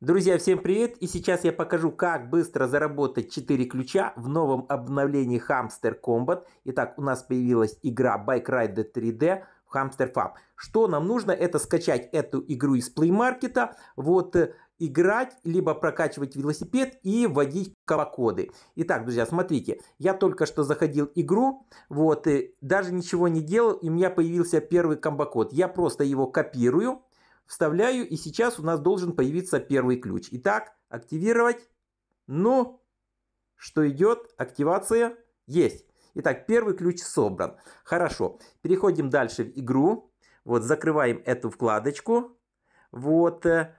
Друзья, всем привет! И сейчас я покажу, как быстро заработать 4 ключа в новом обновлении Hamster Combat. Итак, у нас появилась игра Bike Rider 3D в Hamster Farm. Что нам нужно, это скачать эту игру из Play Market, вот, э, играть, либо прокачивать велосипед и вводить коды. Итак, друзья, смотрите, я только что заходил игру, вот, и даже ничего не делал, и у меня появился первый комбокод. Я просто его копирую, Вставляю, и сейчас у нас должен появиться первый ключ. Итак, активировать. Ну, что идет? Активация. Есть. Итак, первый ключ собран. Хорошо. Переходим дальше в игру. Вот, закрываем эту вкладочку. Вот, э,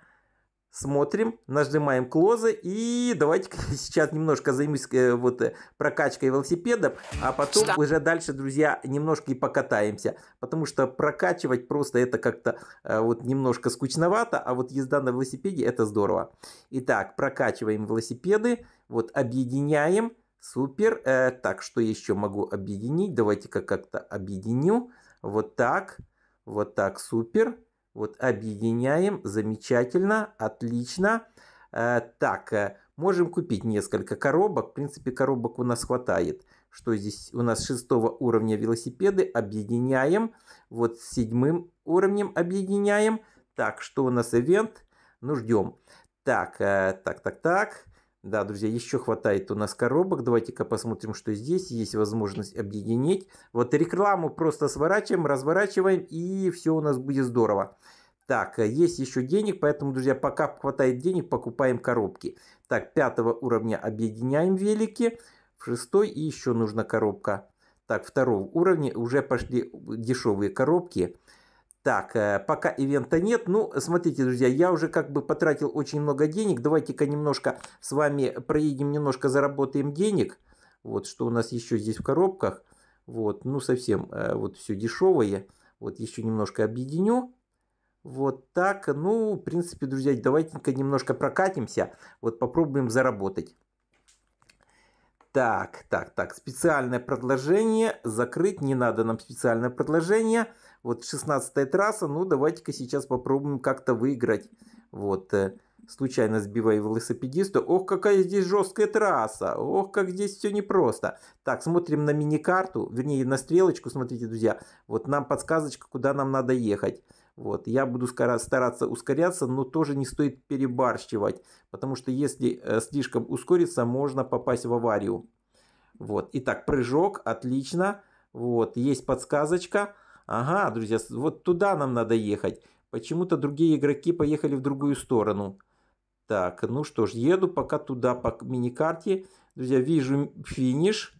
Смотрим, нажимаем клозы и давайте сейчас немножко займусь э, вот э, прокачкой велосипедов, а потом Stop. уже дальше, друзья, немножко и покатаемся, потому что прокачивать просто это как-то э, вот немножко скучновато, а вот езда на велосипеде это здорово. Итак, прокачиваем велосипеды, вот объединяем, супер. Э, так, что еще могу объединить? Давайте-ка как-то объединю, вот так, вот так, супер. Вот объединяем, замечательно, отлично. Э, так, э, можем купить несколько коробок. В принципе, коробок у нас хватает. Что здесь у нас шестого уровня велосипеды. Объединяем. Вот с седьмым уровнем объединяем. Так, что у нас ивент? Ну, ждем. Так, э, так, так, так. Да, друзья, еще хватает у нас коробок. Давайте-ка посмотрим, что здесь. Есть возможность объединить. Вот рекламу просто сворачиваем, разворачиваем, и все у нас будет здорово. Так, э, есть еще денег, поэтому, друзья, пока хватает денег, покупаем коробки. Так, пятого уровня объединяем велики. В шестой и еще нужна коробка. Так, второго уровня уже пошли дешевые коробки. Так, э, пока ивента нет. Ну, смотрите, друзья, я уже как бы потратил очень много денег. Давайте-ка немножко с вами проедем, немножко заработаем денег. Вот, что у нас еще здесь в коробках. Вот, ну, совсем э, вот все дешевое. Вот, еще немножко объединю. Вот так. Ну, в принципе, друзья, давайте-ка немножко прокатимся. Вот, попробуем заработать. Так, так, так, специальное продолжение, закрыть не надо нам специальное продолжение. Вот 16 трасса, ну давайте-ка сейчас попробуем как-то выиграть. Вот, э, случайно сбивая велосипедиста. Ох, какая здесь жесткая трасса, ох, как здесь все непросто. Так, смотрим на мини-карту, вернее на стрелочку, смотрите, друзья. Вот нам подсказочка, куда нам надо ехать. Вот. Я буду стараться ускоряться, но тоже не стоит перебарщивать, потому что если э, слишком ускориться, можно попасть в аварию. Вот. Итак, прыжок, отлично. Вот, есть подсказочка. Ага, друзья, вот туда нам надо ехать. Почему-то другие игроки поехали в другую сторону. Так, ну что ж, еду пока туда по мини-карте, Друзья, вижу финиш.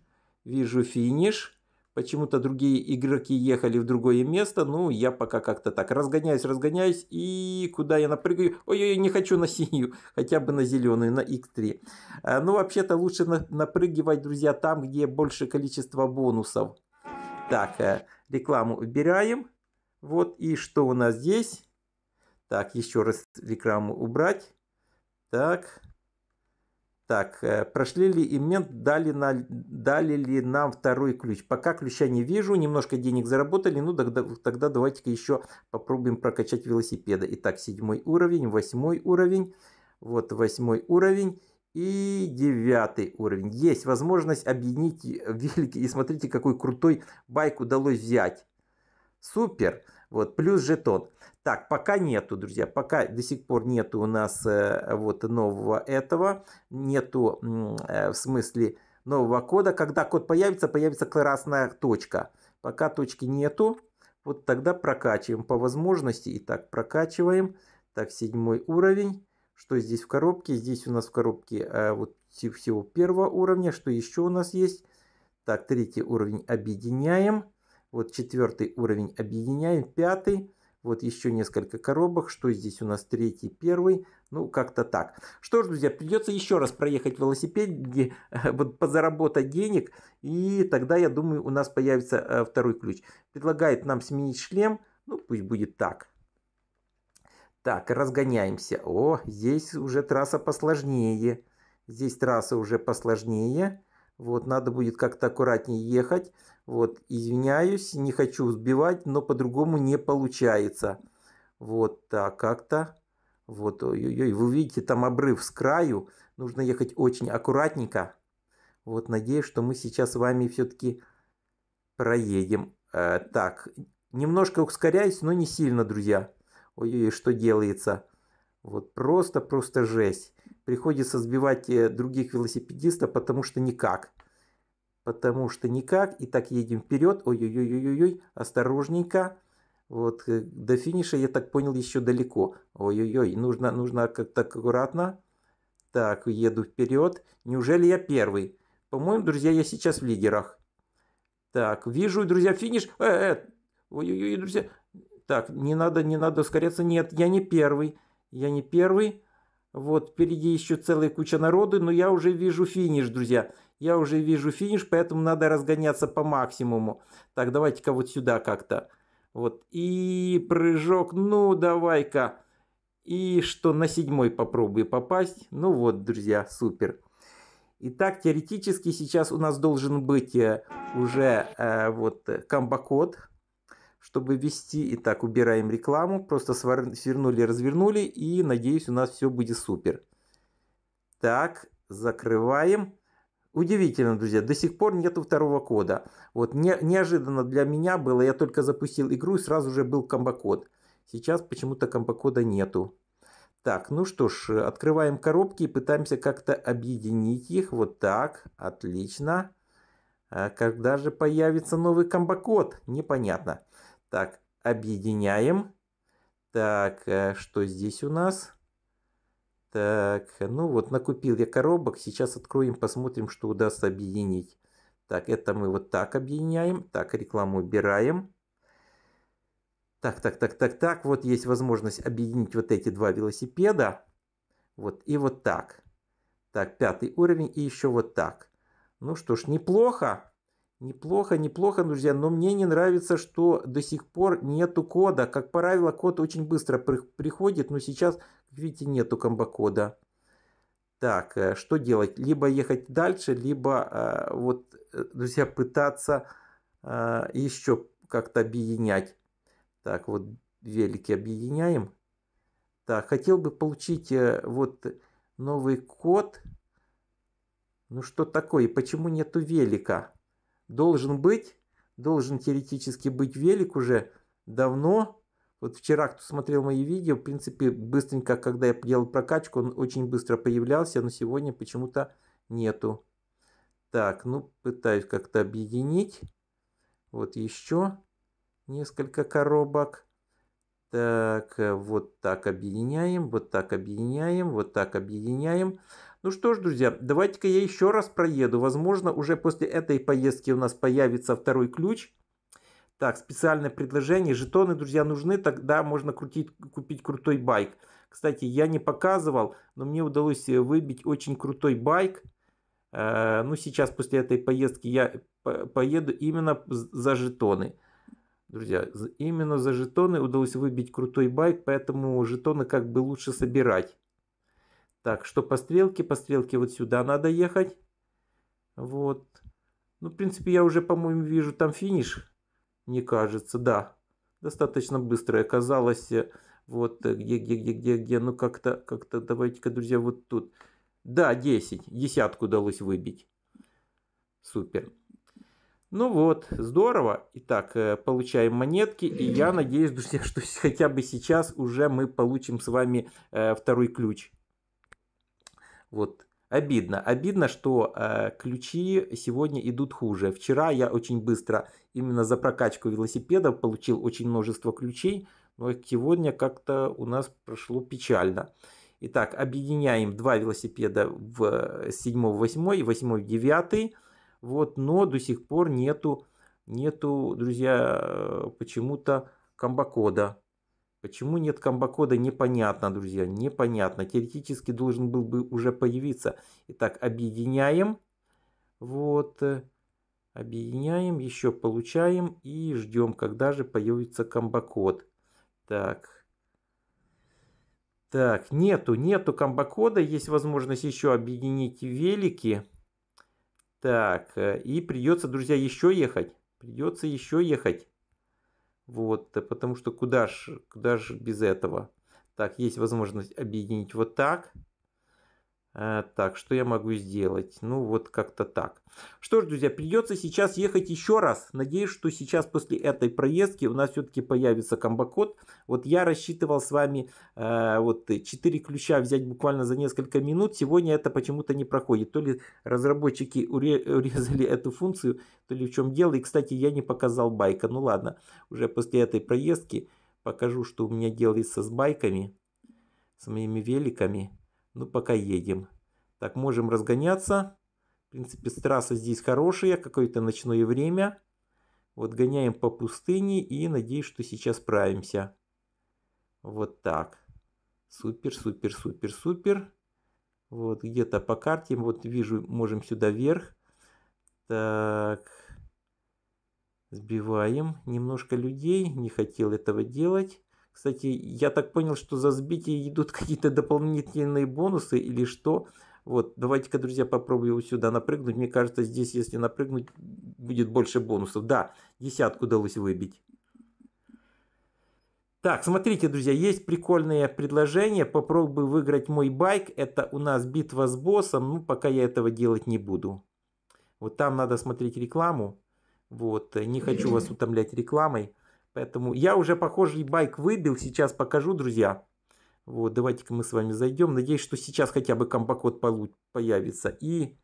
Вижу финиш. Почему-то другие игроки ехали в другое место. Ну, я пока как-то так разгоняюсь, разгоняюсь. И куда я напрыгаю? Ой-ой-ой, не хочу на синюю. Хотя бы на зеленую, на X3. А, ну, вообще-то лучше на напрыгивать, друзья, там, где больше количество бонусов. Так, э, рекламу убираем. Вот, и что у нас здесь? Так, еще раз рекламу убрать. Так, так, э, прошли ли имент, дали, на, дали ли нам второй ключ? Пока ключа не вижу, немножко денег заработали, ну тогда, тогда давайте-ка еще попробуем прокачать велосипеда. Итак, седьмой уровень, восьмой уровень, вот восьмой уровень и девятый уровень. Есть возможность объединить велики и смотрите, какой крутой байк удалось взять. Супер! Супер! Вот, плюс жетон. Так, пока нету, друзья, пока до сих пор нету у нас э, вот нового этого, нету э, в смысле нового кода. Когда код появится, появится красная точка. Пока точки нету, вот тогда прокачиваем по возможности. Итак, прокачиваем. Так, седьмой уровень. Что здесь в коробке? Здесь у нас в коробке э, вот всего первого уровня. Что еще у нас есть? Так, третий уровень объединяем. Вот четвертый уровень объединяем, пятый. Вот еще несколько коробок. Что здесь у нас? Третий, первый. Ну, как-то так. Что ж, друзья, придется еще раз проехать велосипед, э, вот, позаработать денег. И тогда, я думаю, у нас появится э, второй ключ. Предлагает нам сменить шлем. Ну, пусть будет так. Так, разгоняемся. О, здесь уже трасса посложнее. Здесь трасса уже посложнее. Вот, надо будет как-то аккуратнее ехать. Вот, извиняюсь, не хочу сбивать, но по-другому не получается. Вот так как-то. Вот, ой-ой-ой, вы видите, там обрыв с краю. Нужно ехать очень аккуратненько. Вот, надеюсь, что мы сейчас с вами все-таки проедем. Э, так, немножко ускоряюсь, но не сильно, друзья. Ой-ой, что делается. Вот просто-просто жесть. Приходится сбивать э, других велосипедистов, потому что никак. Потому что никак. И так едем вперед. Ой-ой-ой-ой-ой. Осторожненько. Вот э, до финиша, я так понял, еще далеко. Ой-ой-ой, нужно, нужно как-то аккуратно. Так, еду вперед. Неужели я первый? По-моему, друзья, я сейчас в лидерах. Так, вижу, друзья, финиш. Э -э -э. Ой-ой-ой, друзья. Так, не надо, не надо ускоряться. Нет, я не первый. Я не первый. Вот, впереди еще целая куча народу, но я уже вижу финиш, друзья. Я уже вижу финиш, поэтому надо разгоняться по максимуму. Так, давайте-ка вот сюда как-то. Вот, и прыжок, ну давай-ка. И что, на седьмой попробую попасть. Ну вот, друзья, супер. Итак, теоретически сейчас у нас должен быть э, уже э, вот э, комбокод чтобы вести. Итак, убираем рекламу, просто свернули, развернули и надеюсь у нас все будет супер. Так, закрываем. Удивительно, друзья, до сих пор нету второго кода. Вот не, неожиданно для меня было, я только запустил игру и сразу же был комбокод. Сейчас почему-то комбокода нету. Так, ну что ж, открываем коробки и пытаемся как-то объединить их. Вот так, отлично. А когда же появится новый комбокод? Непонятно. Так, объединяем. Так, э, что здесь у нас? Так, ну вот накупил я коробок. Сейчас откроем, посмотрим, что удастся объединить. Так, это мы вот так объединяем. Так, рекламу убираем. Так, так, так, так, так. Вот есть возможность объединить вот эти два велосипеда. Вот и вот так. Так, пятый уровень и еще вот так. Ну что ж, неплохо. Неплохо, неплохо, друзья, но мне не нравится, что до сих пор нету кода. Как правило, код очень быстро при приходит, но сейчас, видите, нету комбокода. Так, э, что делать? Либо ехать дальше, либо э, вот, э, друзья, пытаться еще как-то объединять. Так, вот велики объединяем. Так, хотел бы получить вот новый код. Ну что такое? Почему нету велика? должен быть, должен теоретически быть велик уже давно. Вот вчера, кто смотрел мои видео, в принципе, быстренько, когда я делал прокачку, он очень быстро появлялся, но сегодня почему-то нету. Так, ну, пытаюсь как-то объединить. Вот еще несколько коробок. Так, э, вот так объединяем, вот так объединяем, вот так объединяем. Ну что ж, друзья, давайте-ка я еще раз проеду. Возможно, уже после этой поездки у нас появится второй ключ. Так, специальное предложение. Жетоны, друзья, нужны, тогда можно крутить, купить крутой байк. Кстати, я не показывал, но мне удалось э, выбить очень крутой байк. Э, ну, сейчас после этой поездки я поеду именно за жетоны. Друзья, именно за жетоны удалось выбить крутой байк, поэтому жетоны как бы лучше собирать. Так, что по стрелке? По стрелке вот сюда надо ехать. Вот. Ну, в принципе, я уже, по-моему, вижу там финиш. мне кажется, да. Достаточно быстро оказалось. Вот где, где, где, где, где. Ну, как-то, как-то, давайте-ка, друзья, вот тут. Да, 10. Десятку удалось выбить. Супер. Ну вот, здорово. Итак, получаем монетки. И я надеюсь, друзья, что хотя бы сейчас уже мы получим с вами второй ключ. Вот Обидно, обидно, что э, ключи сегодня идут хуже. Вчера я очень быстро именно за прокачку велосипедов получил очень множество ключей, но сегодня как-то у нас прошло печально. Итак, объединяем два велосипеда в 7, 8 и 8, 9. Вот, но до сих пор нету, нету, друзья, э, почему-то комбокода. Почему нет комбокода, непонятно, друзья, непонятно. Теоретически должен был бы уже появиться. Итак, объединяем. Вот, э, объединяем, еще получаем и ждем, когда же появится комбокод. Так. Так, нету, нету комбокода. Есть возможность еще объединить велики. Так, э, и придется, друзья, еще ехать. Придется еще ехать. Вот, э, потому что куда ж, куда ж без этого? Так, есть возможность объединить вот так. Э, так, что я могу сделать? Ну, вот как-то так. Что ж, друзья, придется сейчас ехать еще раз. Надеюсь, что сейчас после этой проездки у нас все-таки появится комбокод. Вот я рассчитывал с вами э, вот 4 ключа взять буквально за несколько минут. Сегодня это почему-то не проходит. То ли разработчики урезали эту функцию, то ли в чем дело. И, кстати, я не показал байка. Ну ладно, уже после этой проездки покажу, что у меня делается с байками, с моими великами. Ну, пока едем. Так, можем разгоняться. В принципе, трасса здесь хорошая, какое-то ночное время. Вот гоняем по пустыне и надеюсь, что сейчас справимся. Вот так. Супер, супер, супер, супер. Вот где-то по карте, вот вижу, можем сюда вверх. Так, сбиваем немножко людей, не хотел этого делать. Кстати, я так понял, что за сбитие идут какие-то дополнительные бонусы или что. Вот, давайте-ка, друзья, попробую сюда напрыгнуть. Мне кажется, здесь, если напрыгнуть, будет больше бонусов. Да, десятку удалось выбить. Так, смотрите, друзья, есть прикольное предложение. Попробуй выиграть мой байк. Это у нас битва с боссом. Ну, пока я этого делать не буду. Вот там надо смотреть рекламу. Вот, э, не хочу вас утомлять рекламой. Поэтому я уже похожий байк выбил, сейчас покажу, друзья. Вот, давайте-ка мы с вами зайдем. Надеюсь, что сейчас хотя бы комбокод появится. И,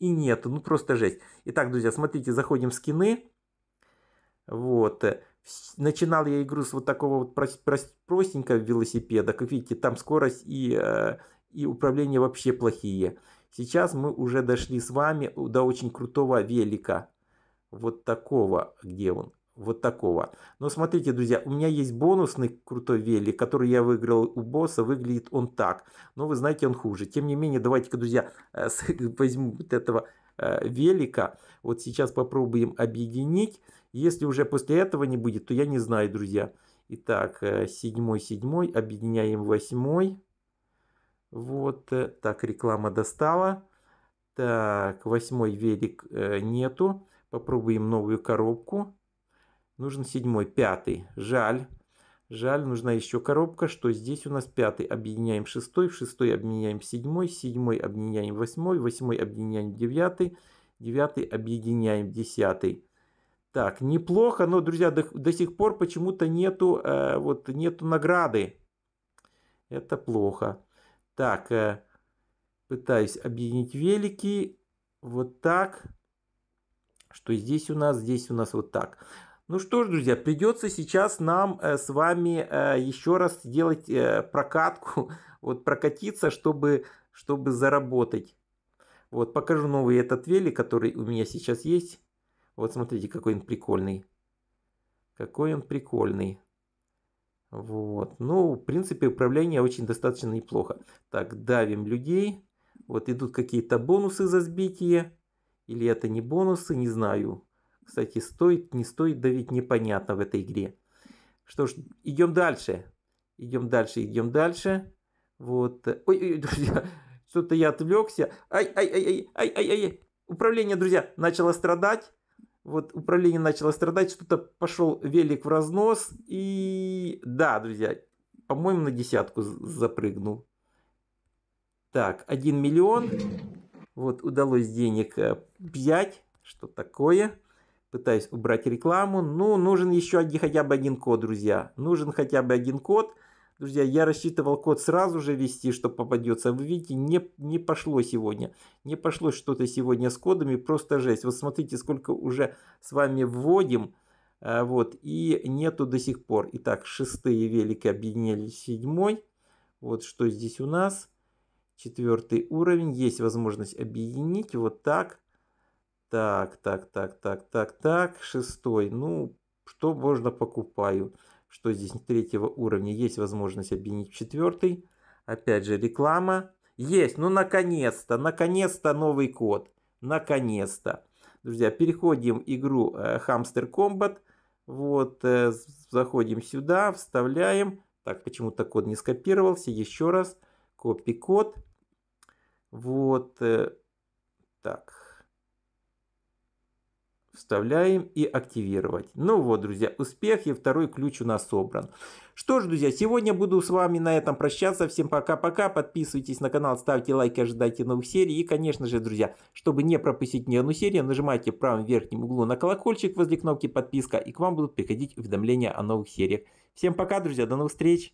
и нету, ну просто жесть. Итак, друзья, смотрите, заходим в скины. Вот. Э, начинал я игру с вот такого вот простенького велосипеда. Как видите, там скорость и, э, и управление вообще плохие. Сейчас мы уже дошли с вами до очень крутого велика. Вот такого, где он? вот такого. Но смотрите, друзья, у меня есть бонусный крутой велик, который я выиграл у босса, выглядит он так. Но вы знаете, он хуже. Тем не менее, давайте-ка, друзья, э, возьму вот этого э, велика. Вот сейчас попробуем объединить. Если уже после этого не будет, то я не знаю, друзья. Итак, э, седьмой, седьмой, объединяем восьмой. Вот, так, реклама достала. Так, восьмой велик нету. Попробуем новую коробку. Нужен седьмой, пятый. Жаль. Жаль, нужна еще коробка, что здесь у нас пятый. Объединяем шестой, в шестой объединяем седьмой, седьмой объединяем восьмой, восьмой объединяем девятый, девятый объединяем десятый. Так, неплохо, но, друзья, до, до сих пор почему-то нету, э, вот, нету награды. Это плохо. Так, э, пытаюсь объединить велики. Вот так. Что здесь у нас? Здесь у нас вот так. Ну что ж, друзья, придется сейчас нам э, с вами э, еще раз сделать э, прокатку, вот прокатиться, чтобы, чтобы заработать. Вот покажу новый этот велик, который у меня сейчас есть. Вот смотрите, какой он прикольный. Какой он прикольный. Вот. Ну, в принципе, управление очень достаточно неплохо. Так, давим людей. Вот идут какие-то бонусы за сбитие. Или это не бонусы, не знаю. Кстати, стоит, не стоит давить, непонятно в этой игре. Что ж, идем дальше. Идем дальше, идем дальше. Вот. Ой, ой друзья, что-то я отвлекся. Ай, ай, ай, ай, ай, ай, ай. Управление, друзья, начало страдать. Вот управление начало страдать, что-то пошел велик в разнос. И да, друзья, по-моему, на десятку запрыгнул. Так, 1 миллион. Вот удалось денег взять. Э, Что такое? пытаюсь убрать рекламу. Ну, нужен еще один, хотя бы один код, друзья. Нужен хотя бы один код. Друзья, я рассчитывал код сразу же ввести, что попадется. Вы видите, не, не пошло сегодня. Не пошло что-то сегодня с кодами, просто жесть. Вот смотрите, сколько уже с вами вводим. Э, вот, и нету до сих пор. Итак, шестые велики объединились седьмой. Вот что здесь у нас. Четвертый уровень. Есть возможность объединить. Вот так. Так, так, так, так, так, так. Шестой. Ну, что можно покупаю? Что здесь третьего уровня? Есть возможность объединить четвертый. Опять же реклама. Есть, ну наконец-то, наконец-то новый код. Наконец-то. Друзья, переходим игру э, Hamster Combat. Вот, э, заходим сюда, вставляем. Так, почему-то код не скопировался. Еще раз. Копи код. Вот. Э, так, вставляем и активировать. Ну вот, друзья, успех и второй ключ у нас собран. Что ж, друзья, сегодня буду с вами на этом прощаться. Всем пока-пока. Подписывайтесь на канал, ставьте лайки, ожидайте новых серий. И, конечно же, друзья, чтобы не пропустить ни одну серию, нажимайте в правом верхнем углу на колокольчик возле кнопки подписка, и к вам будут приходить уведомления о новых сериях. Всем пока, друзья, до новых встреч!